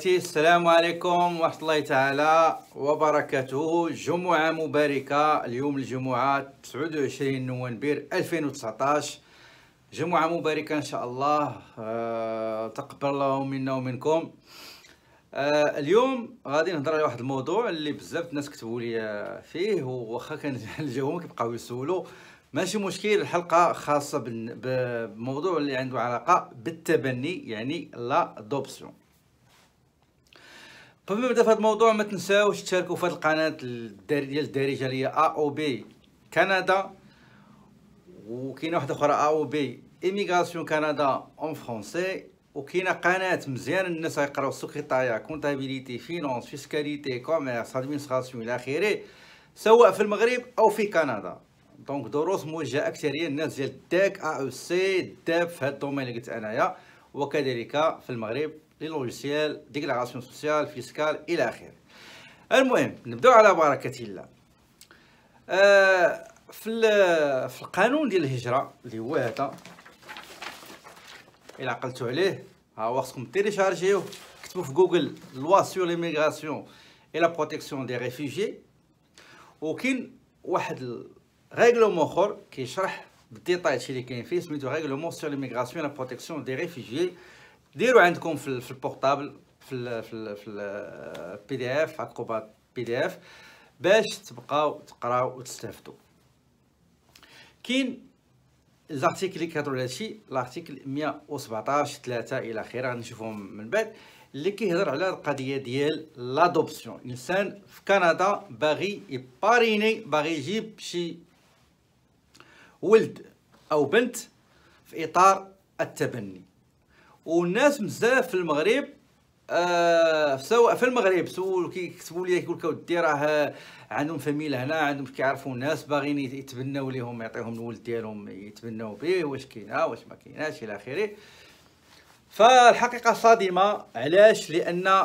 اخواتي السلام عليكم ورحمه الله تعالى وبركاته جمعه مباركه اليوم الجمعه 29 نوفمبر 2019 جمعه مباركه ان شاء الله أه تقبل الله منا ومنكم أه اليوم غادي نهضر على واحد الموضوع اللي بزاف الناس كتبوا لي فيه وخا كان الجواب كيبقاو يسولوا ماشي مشكل الحلقه خاصه بموضوع اللي عنده علاقه بالتبني يعني لا دوبسيون قبل ما نبدا في هذا الموضوع ما تنساوش تشاركوا في هذه القناه ديال الدارجه اللي هي ا او بي كندا وكاينه واحده اخرى ا او بي ايميغراسيون كندا اون فرونسي وكاينه قناه مزيان الناس يقراو سكرتاريا كونتابيليتي فينونس فيسكاليتي كوميرس ادمنستراسيون الى اخره سواء في المغرب او في كندا دونك دروس موجهه اكثريه للناس ديال داك ا او سي داب في هاد الدومين اللي قلت انايا وكذلك في المغرب لي لوجيسيال ديكلاراسيون سوسيال فيسكال الى اخره المهم نبداو على بركه الله آه في في القانون ديال الهجره اللي هو هذا الا عقلتو عليه ها هو خصكم تيليشارجيوه كتبوا في جوجل لوا سور ليميغراسيون اي لا بروتيكسيون دي ريفوجي وكاين واحد ريغلومون اخر كيشرح بالديتاي هادشي اللي كاين فيه سميتو ريغلومون سور ليميغراسيون لا بروتيكسيون دي ريفوجي ديروا عندكم في, في البورطابل في الـ في الـ في البي دي اف اكروبات بي دي اف باش تبقاو تقراو وتستافدوا كاين الارتيكل اللي كيهضروا على هادشي الارتيكل 117 3 الى اخره غنشوفهم من بعد اللي كيهضر على القضيه ديال لادوبسيون انسان في كندا باغي يباريني باغي يجيب شي ولد او بنت في اطار التبني والناس بزاف في المغرب آه سواء في المغرب سول كيكتبوا لي يقول لك اودي راه عندهم فاميل هنا عندهم كيعرفوا الناس باغيين يتبناو ليهم يعطيهم الولد ديالهم يتبناو به واش كاينه واش ما كايناش الى اخره فالحقيقه صادمه علاش لان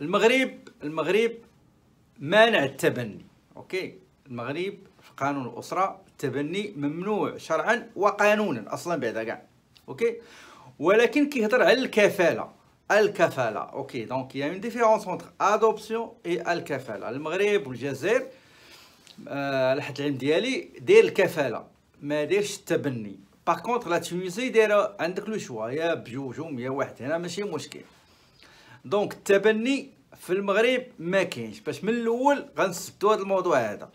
المغرب المغرب مانع التبني اوكي المغرب في قانون الاسره التبني ممنوع شرعا وقانونا اصلا بعدا كاع اوكي ولكن كيهضر على الكفاله الكفاله اوكي دونك يا اون ديفيرونس اونتر ادوبسيون اي الكفاله المغرب والجزائر على آه، حد العلم ديالي دير الكفاله ما دايرش التبني باغ كونتر لا تونيزي دايره عندك لو شوا يا بجوجهم يا واحد هنا ماشي مشكل دونك التبني في المغرب ما كاينش باش من الاول غنسدو هذا الموضوع هذا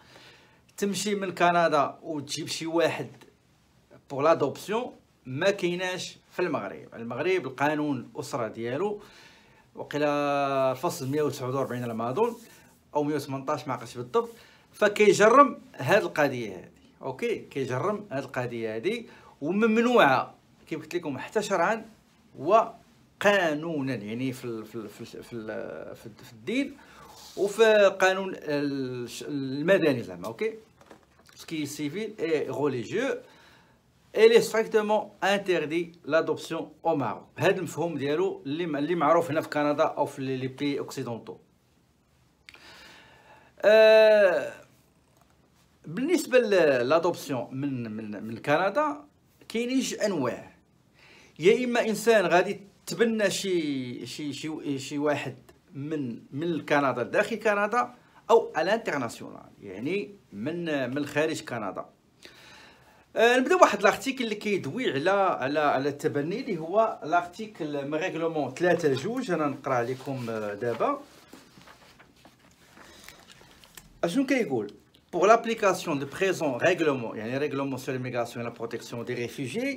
تمشي من كندا وتجيب شي واحد بوغ لادوبسيون ما كيناش في المغرب المغرب القانون الاسره ديالو وقيلا الفصل 149 على ما اظن او 118 ما عقلتش بالضبط فكيجرم هاد القضيه هذه اوكي كيجرم هاد القضيه هذه وممنوعه كيف قلت لكم حتى شرعا وقانونا يعني في في في في, في الدين وفي قانون المدني زعما اوكي سكي سيفيل اي غوليجيو الي ستريكتومون انتردي لادوبسيون او ماروك هذا المفهوم ديالو اللي معروف هنا في كندا او في لي بي اوكسيدونتو آه، بالنسبه لادوبسيون من من من كندا كاين جوج انواع يا اما انسان غادي تبنى شي شي شي, شي واحد من من كندا داخل كندا او الانترناسيونال يعني من من خارج كندا نبدا واحد لارتيكل اللي كيدوي على على على التبني اللي هو لارتيكل ريغلومون 3 جوج انا نقرا لكم دابا اشنو كيقول Pour l'application du présent règlement, il y a un règlement sur l'immigration et la protection des réfugiés,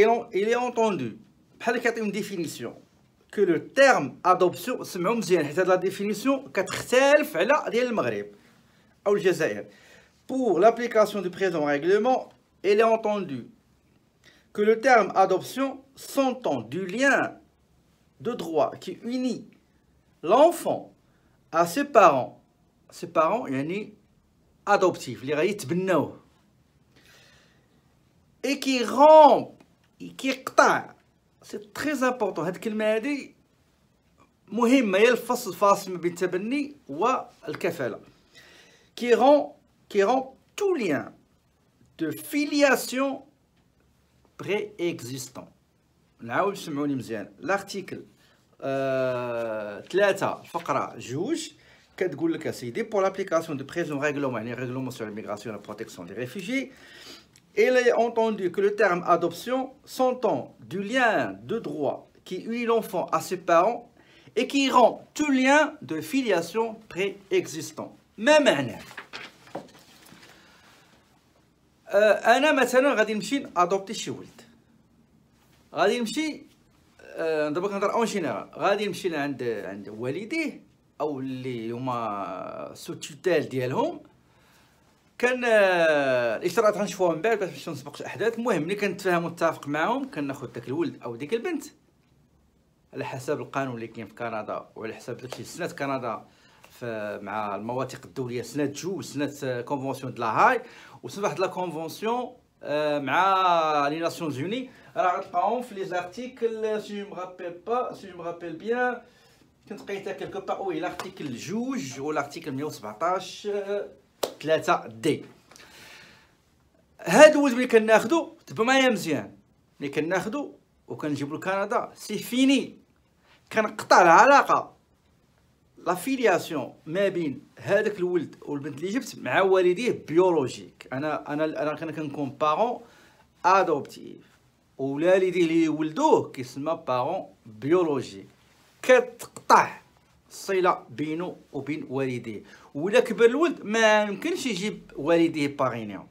il, on, il est entendu, par une définition, que le terme adoption, c'est la définition, 4000 على ديال المغرب او الجزائر pour l'application du présent règlement, il est entendu que le terme adoption s'entend du lien de droit qui unit l'enfant à ses parents. Ses parents, il y a adoptifs, les Et qui rend, et qui C'est très important. Cette très important. dit, Qui rend qui rend tout lien de filiation préexistant. l'article euh, 3 juge, pour l'application du présent règlement يعني règlement sur l'immigration et la protection des réfugiés il est entendu que le terme adoption s'entend du lien de droit qui unit l'enfant à ses parents et qui rend tout lien de filiation préexistant. Même maintenant, آه، انا مثلا غادي نمشي ادوبتي شي ولد غادي نمشي دابا كنهضر اون جينيرال غادي نمشي لعند عند والديه او اللي هما سوتيتال ديالهم كان آه، الاجراءات غنشوفوها من بعد باش ما نسبقش الاحداث المهم ملي كنتفاهم ونتفق معاهم كناخذ داك الولد او ديك البنت على حسب القانون اللي كاين في كندا وعلى حسب داكشي سنات كندا مع المواثيق الدوليه سنات جو سنات كونفونسيون دلا لاهاي au sein de la convention euh, avec ah, les Nations Unies alors les articles si je me rappelle pas si je me rappelle bien part l'article juge l'article Canada c'est fini لا فيلياسيون ما بين هذاك الولد والبنت اللي جبت مع والديه بيولوجيك انا انا انا كنكون بارون ادوبتيف ووالديه اللي ولدوه كيسمى بارون بيولوجيك كتقطع الصله بينه وبين والديه ولا كبر الولد ما يمكنش يجيب والديه بارينيون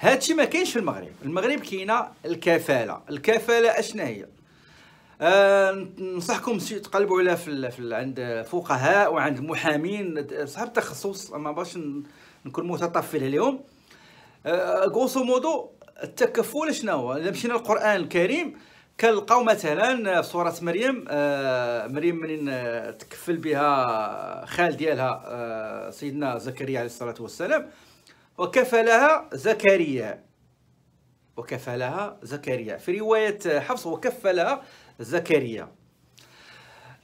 هادشي ما كاينش في المغرب المغرب كاينه الكفاله الكفاله اشنا هي آه، ننصحكم تقلبوا عليها في عند فقهاء وعند محامين صاحب التخصص ما باش نكون متطفل اليوم غوسو آه، مودو التكفل شنو هو اذا مشينا للقران الكريم كنلقاو مثلا في سوره مريم آه، مريم منين تكفل بها خال ديالها سيدنا زكريا عليه الصلاه والسلام وكفلها زكريا وكفلها زكريا في روايه حفص وكفلها زكريا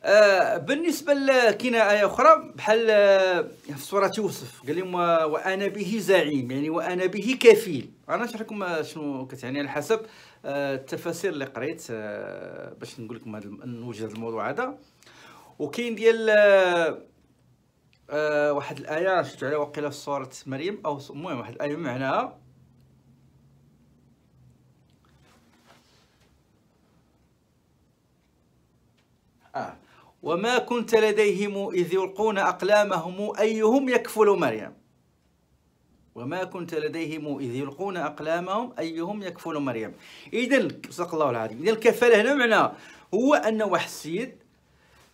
آه، بالنسبه لكاينه ايه اخرى بحال آه، في سوره يوسف قال لهم وانا به زعيم يعني وانا به كفيل انا نشرح لكم آه، شنو كتعني على حسب التفاسير اللي قريت باش نقول لكم هذا نوجه الموضوع هذا وكاين ديال واحد الايه شفت عليها وقيله في سوره مريم او المهم واحد الايه معناها آه. وما كنت لديهم إذ يلقون أقلامهم أيهم يكفل مريم وما كنت لديهم إذ يلقون أقلامهم أيهم يكفل مريم إذا صدق الله العظيم إذن الكفالة هنا معناها هو أن واحد السيد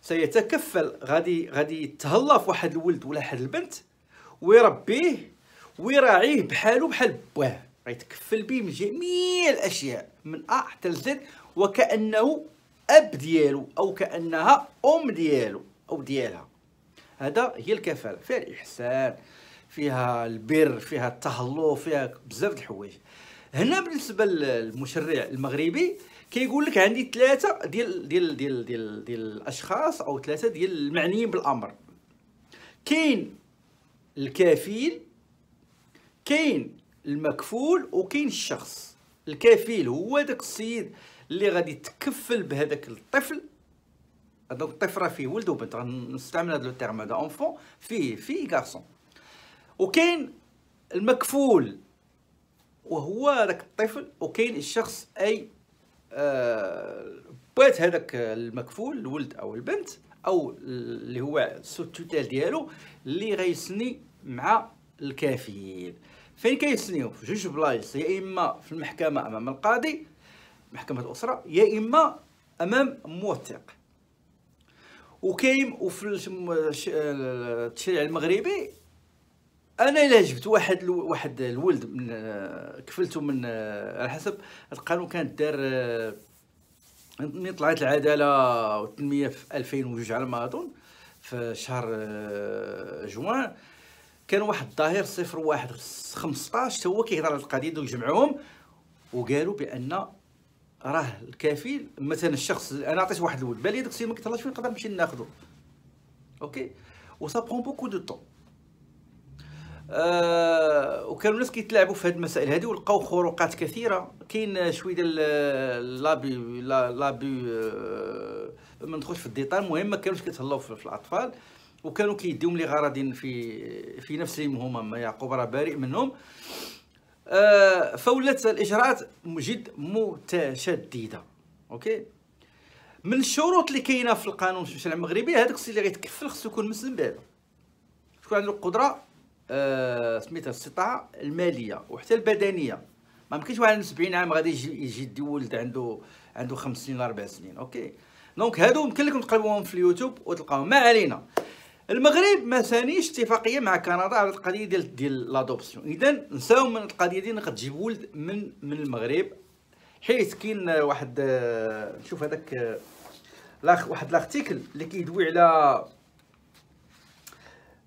سيتكفل غادي غادي يتهلا في واحد الولد ولا واحد البنت ويربيه ويراعيه بحاله بحال بواه غيتكفل به من جميع الاشياء من ا حتى لزد وكانه اب ديالو او كانها ام ديالو او ديالها هذا هي الكفاله فيها الاحسان فيها البر فيها التهلو فيها بزاف د الحوايج هنا بالنسبه للمشرع المغربي كيقول لك عندي ثلاثه ديال ديال ديال ديال ديال الاشخاص او ثلاثه ديال المعنيين بالامر كاين الكفيل كاين المكفول وكاين الشخص الكفيل هو داك السيد اللي غادي تكفل بهذاك الطفل هذاك الطفل راه فيه ولد وبنت غنستعمل هذا لو تيرم هذا اونفون فيه فيه غارسون وكاين المكفول وهو هذاك الطفل وكاين الشخص اي آه بات هذاك المكفول الولد او البنت او اللي هو سو ديالو اللي غيسني مع الكفيل فين كيسنيو في جوج بلايص يا اما في المحكمه امام القاضي محكمه الاسره يا اما امام موثق وكاين وفي التشريع المغربي انا الا جبت واحد واحد الولد من كفلته من على حسب القانون كان دار ملي طلعت العداله والتنميه في 2002 على ما اظن في شهر جوان كان واحد الظاهر صفر واحد 15 هو كيهضر على القضيه دوك جمعوهم وقالوا بان راه الكفيل مثلا الشخص انا عطيت واحد الولد بالي داك السيد ما كيتهلاش فين نقدر نمشي ناخذو اوكي و سا برون بوكو دو طون آه وكانوا الناس كيتلاعبوا في هاد المسائل هذه ولقاو خروقات كثيره كاين شويه ديال لابي لابي آه ما ندخلش في الديتال المهم ما كانوش كيتهلاو في الاطفال وكانوا كيديهم لغرض في في نفسهم هما يعقوب راه بارئ منهم آه، فولات الاجراءات جد متشدده اوكي من الشروط اللي كاينه في القانون الشرعي المغربي هذاك السيد اللي غيتكفل خصو يكون مسلم بعدا تكون عنده القدره آه سميتها الاستطاعه الماليه وحتى البدنيه ما يمكنش واحد 70 عام غادي يجي يجي ولد عنده عنده خمس سنين ولا اربع سنين اوكي دونك هادو يمكن لكم تقلبوهم في اليوتيوب وتلقاهم ما علينا المغرب ما ثانيش اتفاقيه مع كندا على القضيه ديال ديال لادوبسيون اذا نساو من القضيه ديال نقد تجيب ولد من من المغرب حيت كاين واحد نشوف هذاك لاخ واحد لاختيكل اللي كيدوي على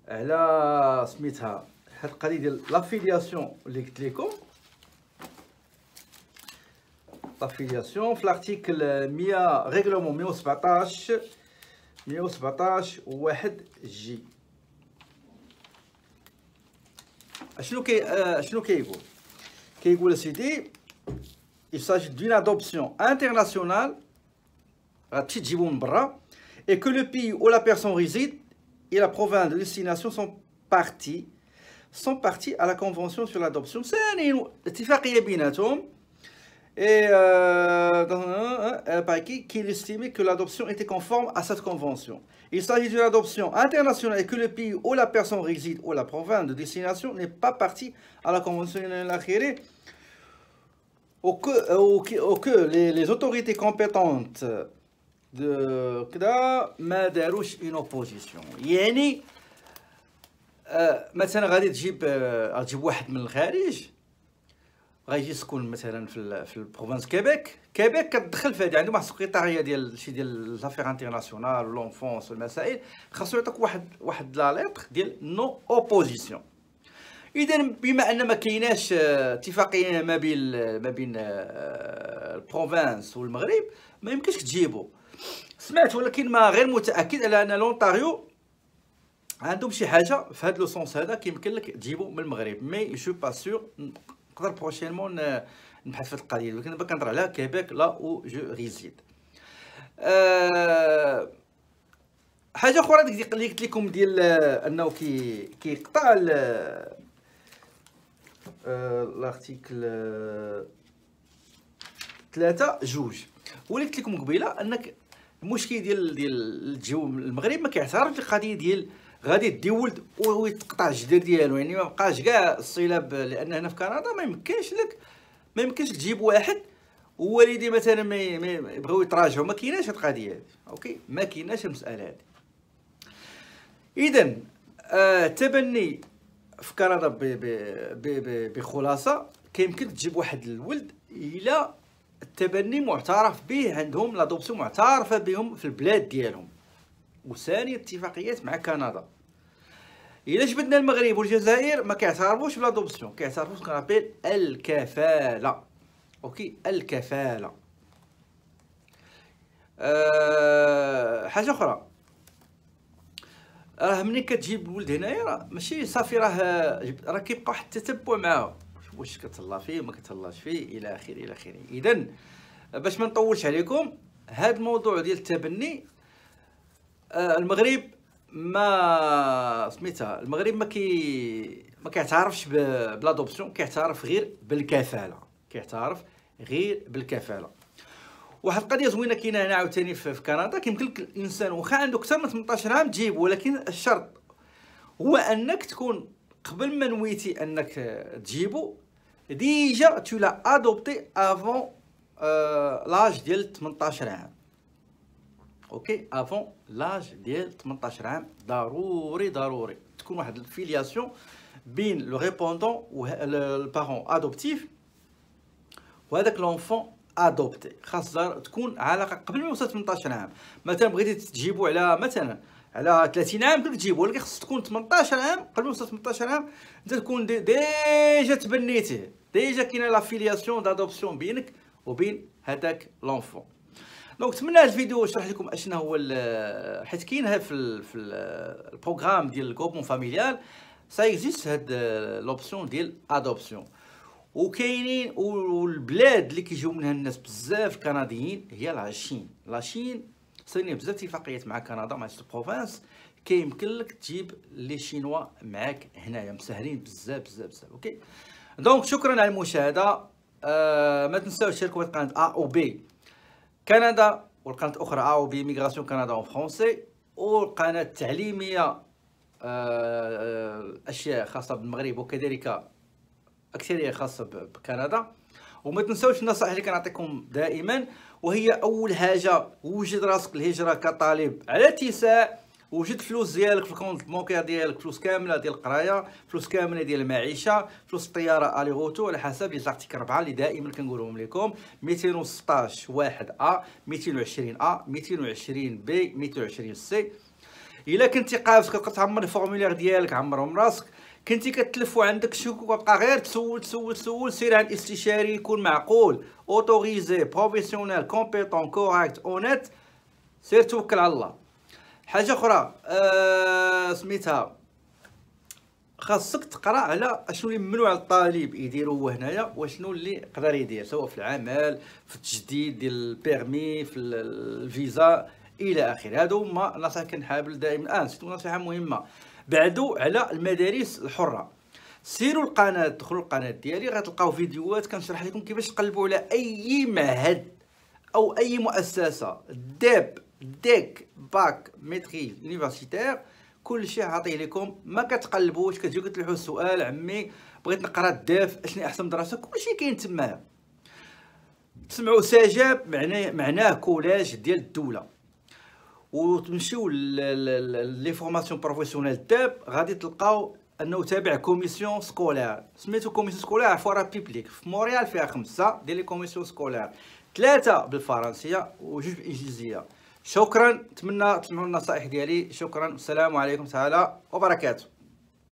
على سميتها هاد القضيه ديال لافيلياسيون اللي قلت لكم لافيلياسيون في لارتيكل 100 ريغلومون 117 117 واحد جي اشنو كي اشنو كيقول كيقول اسيدي il s'agit d'une adoption internationale غتمشي et que le pays où la personne réside et la province de destination sont partis sont parties à la convention sur l'adoption ثاني اتفاقيه بيناتهم et euh, par qui qu'il estimait que l'adoption était conforme à cette convention. Il s'agit d'une adoption internationale et que le pays où la personne réside ou la province de destination n'est pas partie à la convention de ou que, ou euh, que, les, autorités compétentes de كذا une une opposition. يعني euh, غايجي يسكن مثلا في في البروفانس كيبيك كيبيك كتدخل في هذه عندهم واحد السكرتاريه ديال شي ديال لافير انترناسيونال لونفونس والمسائل خاصو يعطيك واحد واحد لا ليتر ديال نو اوبوزيسيون اذا بما ان ما كايناش آه، اتفاقيه ما بين آه، ما بين آه، البروفانس والمغرب ما يمكنش تجيبو سمعت ولكن ما غير متاكد على ان لونتاريو عندهم شي حاجه في هذا لو سونس هذا كيمكن لك تجيبو من المغرب مي جو با سور نقدر بروشينمون نبحث في هذه القضيه ولكن دابا كنهضر على كيبيك لا او جو ريزيد أه حاجه اخرى ديك اللي قلت لكم ديال آه، انه كي كيقطع آه، لارتيكل ثلاثة آه، جوج هو اللي قلت لكم قبيله انك المشكل ديال ديال الجو المغرب ما كيعترفش القضيه ديال غادي يدي ولد ويتقطع الجدر ديالو يعني ما بقاش كاع الصله لان هنا في كندا ما يمكنش لك ما يمكنش تجيب واحد والدي مثلا ما يبغيو يتراجعوا ما كايناش القضيه هذه اوكي ما كايناش المساله هذه اذا آه تبني في كندا بخلاصه كيمكن تجيب واحد الولد الى التبني معترف به عندهم لادوبسيون معترفه بهم في البلاد ديالهم وثاني اتفاقيات مع كندا الا جبدنا المغرب والجزائر ما كيعترفوش بلا دوبسيون كيعترفوا كنابيل الكفاله اوكي الكفاله أه حاجه اخرى راه ملي كتجيب الولد هنايا راه ماشي صافي راه راه كيبقى واحد التتبع معاه واش كتهلا فيه ما كتهلاش فيه الى اخره الى اخره اذا باش ما نطولش عليكم هذا الموضوع ديال التبني آه المغرب ما سميتها المغرب ما كي ما كيعترفش بلادوبسيون كيعترف غير بالكفاله كيعترف غير بالكفاله واحد القضيه زوينه كاينه هنا عاوتاني في كندا كيمكن لك الانسان واخا عنده اكثر من 18 عام تجيب ولكن الشرط هو انك تكون قبل ما نويتي انك تجيبو ديجا تو لا ادوبتي افون آه، لاج ديال 18 عام اوكي افون لاج ديال 18 عام ضروري ضروري تكون واحد الفيلياسيون بين لو ريبوندون و البارون ادوبتيف وهذاك لونفون ادوبتي خاص تكون علاقه قبل ما يوصل 18 عام مثلا بغيتي تجيبو على مثلا على 30 عام تقدر تجيبو ولكن خاص تكون 18 عام قبل ما يوصل 18 عام انت تكون ديجا تبنيتيه ديجا كاينه لافيلياسيون دادوبسيون بينك وبين هذاك لونفون دونك نتمنى هذا الفيديو يشرح لكم اشنا هو حيت كاين في ال في البروغرام ديال الكوبون فاميليال اكزيست هاد لوبسيون ديال ادوبسيون وكاينين والبلاد اللي كيجيو منها الناس بزاف الكنديين هي لاشين لاشين صيني بزاف اتفاقيات مع كندا مع البروفانس كيمكن لك تجيب لي شينوا معاك هنايا مسهلين بزاف بزاف بزاف اوكي دونك شكرا على المشاهده آه ما تنساوش تشاركوا في القناه ا او بي كندا والقناه الاخرى او بي ميغراسيون كندا اون فرونسي والقناه التعليميه آه، أشياء خاصه بالمغرب وكذلك اكثريه خاصه بكندا وما تنساوش النصائح اللي كنعطيكم دائما وهي اول حاجه وجد راسك الهجره كطالب على اتساع وجد فلوس ديالك في الكونت بونكير ديالك فلوس كامله ديال القرايه فلوس كامله ديال المعيشه فلوس الطياره الي غوتو على حسب لي زارتيك 4 اللي دائما كنقولهم لكم 216 1 ا 220 ا 220 بي 220 سي الا كنتي قابس كتبقى تعمر الفورمولير ديالك عمرهم راسك كنتي كتلف وعندك شك وكتبقى غير تسول تسول تسول سير عند استشاري يكون معقول اوتوريزي بروفيسيونيل كومبيتون كوريكت اونيت سير توكل على الله حاجه اخرى آه سميتها خاصك تقرا على اشنو اللي ممنوع الطالب يديرو هنايا وشنو اللي يقدر يدير سواء في العمل في التجديد ديال البيرمي في الفيزا الى اخره هادو هما نصائح كنحاول دائما الان آه نصيحه مهمه بعدو على المدارس الحره سيروا القناه دخلوا القناه ديالي غتلقاو فيديوهات كنشرح لكم كيفاش تقلبوا على اي معهد او اي مؤسسه داب ديك باك ميتريز يونيفرسيتير كلشي عاطيه لكم ما كتقلبوش كتجيو كتلوحوا السؤال عمي بغيت نقرا الداف اشني احسن دراسه كلشي كاين تما تسمعوا ساجاب معناه معناه كولاج ديال الدوله وتمشيو لي فورماسيون بروفيسيونيل تاب غادي تلقاو انه تابع كوميسيون سكولار سميتو كوميسيون سكولار راه بيبليك في موريال فيها خمسه ديال لي كوميسيون سكولار ثلاثه بالفرنسيه وجوج بالانجليزيه شكرا نتمنى تسمعوا النصائح ديالي شكرا والسلام عليكم تعالى وبركاته